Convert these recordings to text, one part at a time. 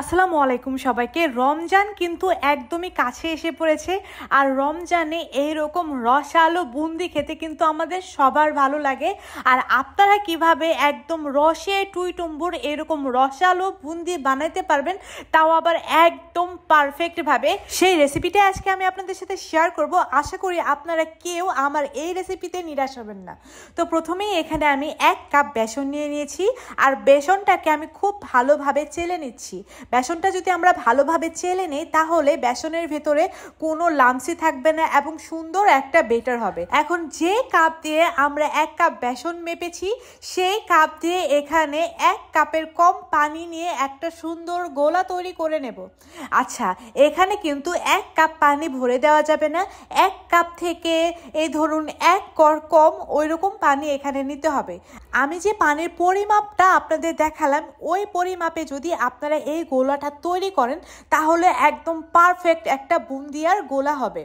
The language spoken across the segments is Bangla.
আসসালামু আলাইকুম সবাইকে রমজান কিন্তু একদমই কাছে এসে পড়েছে আর রমজানে এই রকম রসালো বুন্দি খেতে কিন্তু আমাদের সবার ভালো লাগে আর আপনারা কিভাবে একদম রসে টুইটুম্বুর এরকম রসালো বুন্দি বানাতে পারবেন তাও আবার একদম পারফেক্টভাবে সেই রেসিপিটা আজকে আমি আপনাদের সাথে শেয়ার করব আশা করি আপনারা কেউ আমার এই রেসিপিতে নিরাশ হবেন না তো প্রথমেই এখানে আমি এক কাপ বেসন নিয়ে নিয়েছি আর বেসনটাকে আমি খুব ভালোভাবে চেলে নিচ্ছি বেসনটা যদি আমরা ভালোভাবে চেলে নেই তাহলে বেসনের ভেতরে কোনো লামসি থাকবে না এবং সুন্দর একটা বেটার হবে এখন যে কাপ দিয়ে আমরা এক কাপ বেসন মেপেছি সেই কাপ দিয়ে এখানে এক কাপের কম পানি নিয়ে একটা সুন্দর গোলা তৈরি করে নেব আচ্ছা এখানে কিন্তু এক কাপ পানি ভরে দেওয়া যাবে না এক কাপ থেকে এই ধরুন এক কর কম ওই রকম পানি এখানে নিতে হবে আমি যে পানির পরিমাপটা আপনাদের দেখালাম ওই পরিমাপে যদি আপনারা এই গোলাটা তৈরি করেন তাহলে একদম পারফেক্ট একটা বুন্দিয়ার গোলা হবে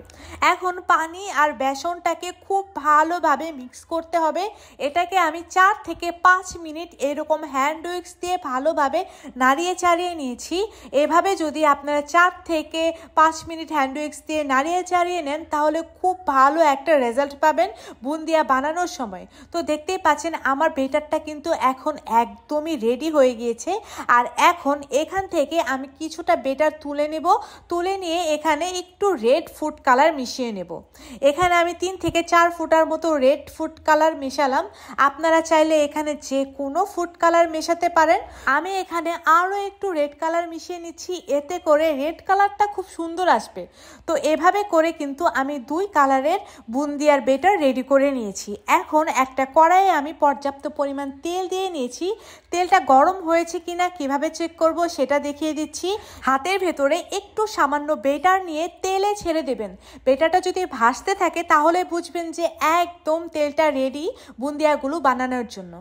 এখন পানি আর বেসনটাকে খুব ভালোভাবে মিক্স করতে হবে এটাকে আমি চার থেকে পাঁচ মিনিট এরকম হ্যান্ড উইক্স দিয়ে ভালোভাবে নাড়িয়ে চাড়িয়ে নিয়েছি এভাবে যদি আপনারা চার থেকে পাঁচ মিনিট হ্যান্ড উইক্স দিয়ে নাড়িয়ে চাড়িয়ে নেন তাহলে খুব ভালো একটা রেজাল্ট পাবেন বুন্দিয়া বানানোর সময় তো দেখতেই পাচ্ছেন আমার বেটারটা কিন্তু এখন একদমই রেডি হয়ে গিয়েছে আর এখন এখান থেকে থেকে আমি কিছুটা বেটার তুলে নেব তুলে নিয়ে এখানে একটু রেড ফুড কালার মিশিয়ে নেব এখানে আমি তিন থেকে চার ফুটার মতো রেড ফুড কালার মেশালাম আপনারা চাইলে এখানে যে কোনো ফুড কালার মেশাতে পারেন আমি এখানে আরও একটু রেড কালার মিশিয়ে নিচ্ছি এতে করে রেড কালারটা খুব সুন্দর আসবে তো এভাবে করে কিন্তু আমি দুই কালারের বুন্দিয়ার বেটার রেডি করে নিয়েছি এখন একটা কড়াইয়ে আমি পর্যাপ্ত পরিমাণ তেল দিয়ে নিয়েছি তেলটা গরম হয়েছে কিনা কিভাবে চেক করব সেটা দেখিয়ে দিচ্ছি হাতের ভেতরে একটু সামান্য বেটার নিয়ে তেলে ছেড়ে দেবেন বেটারটা যদি ভাসতে থাকে তাহলে বুঝবেন যে একদম তেলটা রেডি বুন্দিয়াগুলো বানানোর জন্য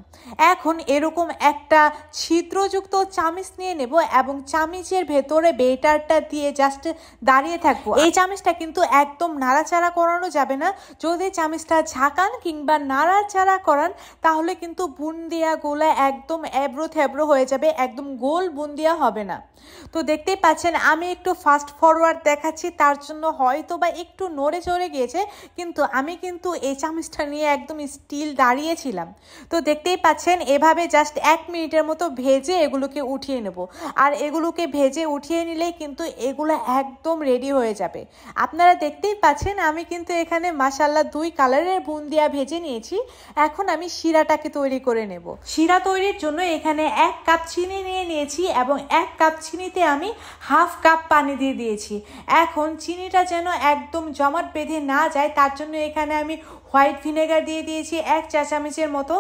এখন এরকম একটা ছিদ্রযুক্ত চামিচ নিয়ে নেব এবং চামিচের ভেতরে বেটারটা দিয়ে জাস্ট দাঁড়িয়ে থাকবো এই চামিচটা কিন্তু একদম নাড়াচাড়া করানো যাবে না যদি চামিচটা ঝাঁকান কিংবা নাড়াচাড়া করান তাহলে কিন্তু বুন্দিয়াগুলো একদম এব্রো থেব্রো হয়ে যাবে একদম গোল বুন্দিয়া হবে না তো দেখতেই পাচ্ছেন আমি একটু ফাস্ট ফরওয়ার্ড দেখাচ্ছি তার জন্য হয়তো বা একটু নড়ে চড়ে গিয়েছে কিন্তু আমি কিন্তু এই চামচটা নিয়ে একদম স্টিল দাঁড়িয়েছিলাম তো দেখতেই পাচ্ছেন এভাবে জাস্ট এক মিনিটের মতো ভেজে এগুলোকে উঠিয়ে নেব আর এগুলোকে ভেজে উঠিয়ে নিলেই কিন্তু এগুলো একদম রেডি হয়ে যাবে আপনারা দেখতেই পাচ্ছেন আমি কিন্তু এখানে মাসাল্লা দুই কালারের বুন্দিয়া ভেজে নিয়েছি এখন আমি শিরাটাকে তৈরি করে নেব শিরা তৈরির জন্য এখানে এক কাপ চিনি নিয়ে নিয়েছি এবং এক কাপ কাপ চিনিতে আমি হাফ কাপ পানি দিয়ে দিয়েছি এখন চিনিটা যেন একদম জমাট বেঁধে না যায় তার জন্য এখানে আমি হোয়াইট ভিনেগার দিয়ে দিয়েছি এক চা চামচের মতো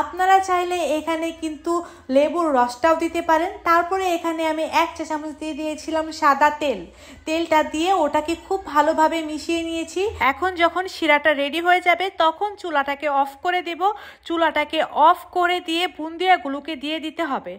আপনারা চাইলে এখানে কিন্তু লেবুর রসটাও দিতে পারেন তারপরে এখানে আমি এক চা চামচ দিয়ে দিয়েছিলাম সাদা তেল তেলটা দিয়ে ওটাকে খুব ভালোভাবে মিশিয়ে নিয়েছি এখন যখন শিরাটা রেডি হয়ে যাবে তখন চুলাটাকে অফ করে দেব চুলাটাকে অফ করে দিয়ে বুন্দিয়াগুলোকে দিয়ে দিতে হবে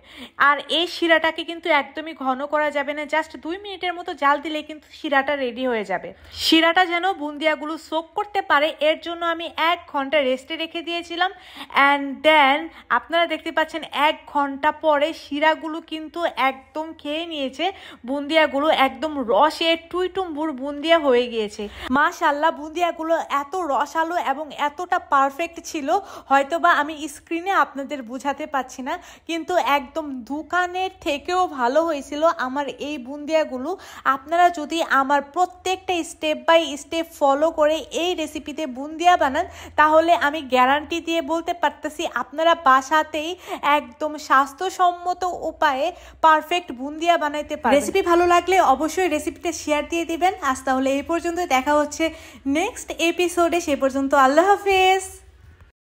আর এই শিরাটাকে কিন্তু এক একদমই ঘন করা যাবে না জাস্ট দুই মিনিটের মতো জাল দিলে কিন্তু শিরাটা রেডি হয়ে যাবে শিরাটা যেন বুন্দিয়াগুলো সোক করতে পারে এর জন্য আমি এক ঘন্টা রেস্টে রেখে দিয়েছিলাম অ্যান্ড দেন আপনারা দেখতে পাচ্ছেন এক ঘন্টা পরে শিরাগুলো কিন্তু একদম খেয়ে নিয়েছে বুন্দিয়াগুলো একদম রসে টুইটুম্বুর বুন্দিয়া হয়ে গিয়েছে মাশাল্লাহ বুন্দিয়াগুলো এত রসালো এবং এতটা পারফেক্ট ছিল হয়তোবা আমি স্ক্রিনে আপনাদের বুঝাতে পারছি না কিন্তু একদম দোকানের থেকেও ভালো ভালো হয়েছিল আমার এই বুন্দিয়াগুলো আপনারা যদি আমার প্রত্যেকটা স্টেপ বাই স্টেপ ফলো করে এই রেসিপিতে বুন্দিয়া বানান তাহলে আমি গ্যারান্টি দিয়ে বলতে পারতেছি আপনারা বাসাতেই একদম স্বাস্থ্যসম্মত উপায়ে পারফেক্ট বুন্দিয়া বানাইতে পারেন রেসিপি ভালো লাগলে অবশ্যই রেসিপিতে শেয়ার দিয়ে দিবেন আজ তাহলে এই পর্যন্ত দেখা হচ্ছে নেক্সট এপিসোডে সে পর্যন্ত আল্লাহ হাফেজ